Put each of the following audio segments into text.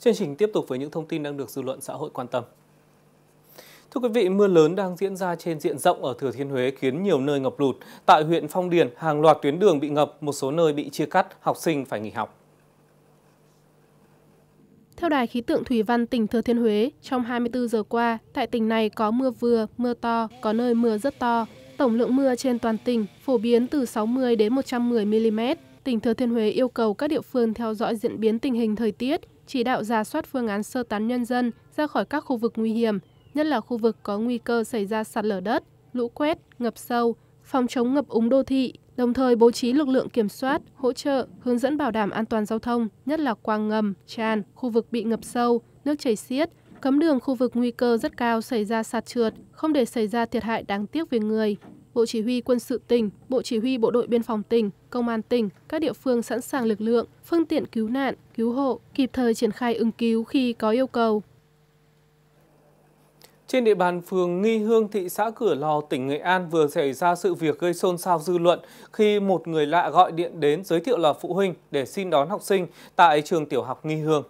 Chương trình tiếp tục với những thông tin đang được dư luận xã hội quan tâm. Thưa quý vị, mưa lớn đang diễn ra trên diện rộng ở Thừa Thiên Huế khiến nhiều nơi ngập lụt. Tại huyện Phong Điền, hàng loạt tuyến đường bị ngập, một số nơi bị chia cắt, học sinh phải nghỉ học. Theo Đài Khí tượng Thủy văn tỉnh Thừa Thiên Huế, trong 24 giờ qua, tại tỉnh này có mưa vừa, mưa to, có nơi mưa rất to. Tổng lượng mưa trên toàn tỉnh phổ biến từ 60 đến 110 mm. Tỉnh Thừa Thiên Huế yêu cầu các địa phương theo dõi diễn biến tình hình thời tiết, chỉ đạo ra soát phương án sơ tán nhân dân ra khỏi các khu vực nguy hiểm, nhất là khu vực có nguy cơ xảy ra sạt lở đất, lũ quét, ngập sâu, phòng chống ngập úng đô thị, đồng thời bố trí lực lượng kiểm soát, hỗ trợ, hướng dẫn bảo đảm an toàn giao thông, nhất là quang ngầm, tràn, khu vực bị ngập sâu, nước chảy xiết, cấm đường khu vực nguy cơ rất cao xảy ra sạt trượt, không để xảy ra thiệt hại đáng tiếc về người. Bộ Chỉ huy Quân sự tỉnh, Bộ Chỉ huy Bộ đội Biên phòng tỉnh, Công an tỉnh, các địa phương sẵn sàng lực lượng, phương tiện cứu nạn, cứu hộ, kịp thời triển khai ứng cứu khi có yêu cầu. Trên địa bàn phường Nghi Hương, thị xã Cửa Lò, tỉnh Nghệ An vừa xảy ra sự việc gây xôn xao dư luận khi một người lạ gọi điện đến giới thiệu là phụ huynh để xin đón học sinh tại trường tiểu học Nghi Hương.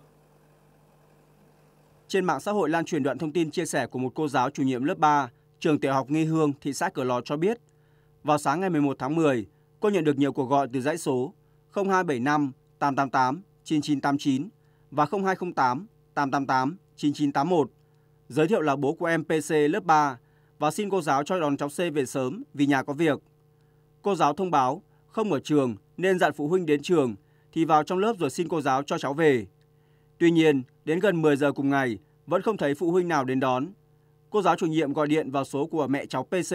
Trên mạng xã hội lan truyền đoạn thông tin chia sẻ của một cô giáo chủ nhiệm lớp 3 trường tiểu học Nghi Hương, thị xã Cửa Lò cho biết, vào sáng ngày 11 tháng 10, cô nhận được nhiều cuộc gọi từ dãy số 0275 888 9989 và 0208 888 9981 giới thiệu là bố của em PC lớp 3 và xin cô giáo cho đón cháu C về sớm vì nhà có việc. Cô giáo thông báo không ở trường nên dặn phụ huynh đến trường thì vào trong lớp rồi xin cô giáo cho cháu về. Tuy nhiên, đến gần 10 giờ cùng ngày vẫn không thấy phụ huynh nào đến đón. Cô giáo chủ nhiệm gọi điện vào số của mẹ cháu PC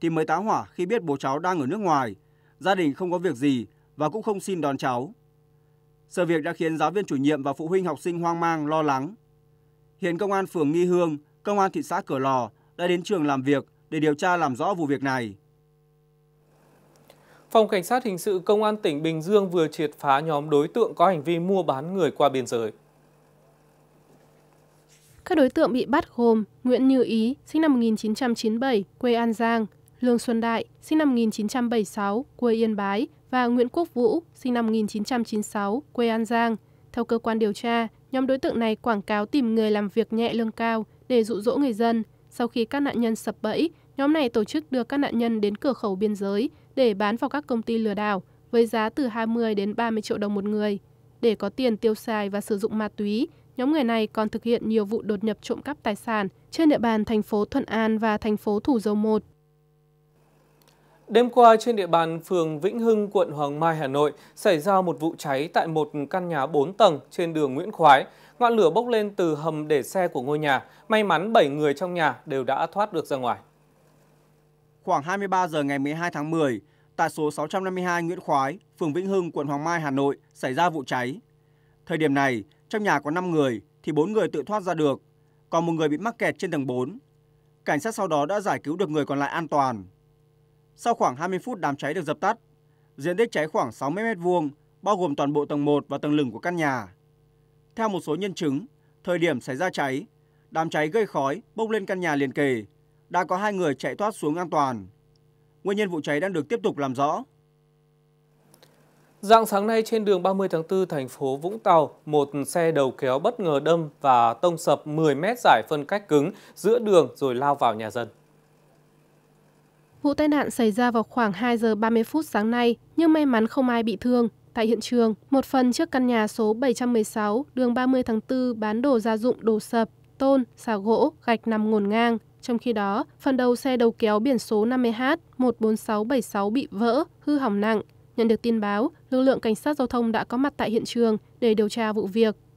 thì mới tá hỏa khi biết bố cháu đang ở nước ngoài, gia đình không có việc gì và cũng không xin đón cháu. Sự việc đã khiến giáo viên chủ nhiệm và phụ huynh học sinh hoang mang lo lắng. Hiện công an phường Nghi Hương, công an thị xã Cửa Lò đã đến trường làm việc để điều tra làm rõ vụ việc này. Phòng Cảnh sát Hình sự Công an tỉnh Bình Dương vừa triệt phá nhóm đối tượng có hành vi mua bán người qua biên giới. Các đối tượng bị bắt gồm Nguyễn Như Ý, sinh năm 1997, quê An Giang, Lương Xuân Đại, sinh năm 1976, quê Yên Bái và Nguyễn Quốc Vũ, sinh năm 1996, quê An Giang. Theo cơ quan điều tra, nhóm đối tượng này quảng cáo tìm người làm việc nhẹ lương cao để dụ dỗ người dân. Sau khi các nạn nhân sập bẫy, nhóm này tổ chức đưa các nạn nhân đến cửa khẩu biên giới để bán vào các công ty lừa đảo với giá từ 20 đến 30 triệu đồng một người. Để có tiền tiêu xài và sử dụng ma túy, Nhóm người này còn thực hiện nhiều vụ đột nhập trộm cắp tài sản trên địa bàn thành phố Thuận An và thành phố Thủ Dầu Một. Đêm qua trên địa bàn phường Vĩnh Hưng, quận Hoàng Mai, Hà Nội xảy ra một vụ cháy tại một căn nhà 4 tầng trên đường Nguyễn Khoái. Ngọn lửa bốc lên từ hầm để xe của ngôi nhà. May mắn 7 người trong nhà đều đã thoát được ra ngoài. Khoảng 23 giờ ngày 12 tháng 10, tại số 652 Nguyễn Khoái, phường Vĩnh Hưng, quận Hoàng Mai, Hà Nội xảy ra vụ cháy. Thời điểm này, trong nhà có 5 người thì 4 người tự thoát ra được, còn một người bị mắc kẹt trên tầng 4. Cảnh sát sau đó đã giải cứu được người còn lại an toàn. Sau khoảng 20 phút đám cháy được dập tắt. Diện tích cháy khoảng 60 mét vuông, bao gồm toàn bộ tầng 1 và tầng lửng của căn nhà. Theo một số nhân chứng, thời điểm xảy ra cháy, đám cháy gây khói bốc lên căn nhà liền kề, đã có hai người chạy thoát xuống an toàn. Nguyên nhân vụ cháy đang được tiếp tục làm rõ. Dạng sáng nay trên đường 30 tháng 4 thành phố Vũng Tàu, một xe đầu kéo bất ngờ đâm và tông sập 10 mét giải phân cách cứng giữa đường rồi lao vào nhà dân. Vụ tai nạn xảy ra vào khoảng 2 giờ 30 phút sáng nay, nhưng may mắn không ai bị thương. Tại hiện trường, một phần trước căn nhà số 716, đường 30 tháng 4 bán đồ gia dụng đổ sập, tôn, xà gỗ, gạch nằm ngổn ngang. Trong khi đó, phần đầu xe đầu kéo biển số 50H 14676 bị vỡ, hư hỏng nặng, Nhận được tin báo, lực lượng cảnh sát giao thông đã có mặt tại hiện trường để điều tra vụ việc.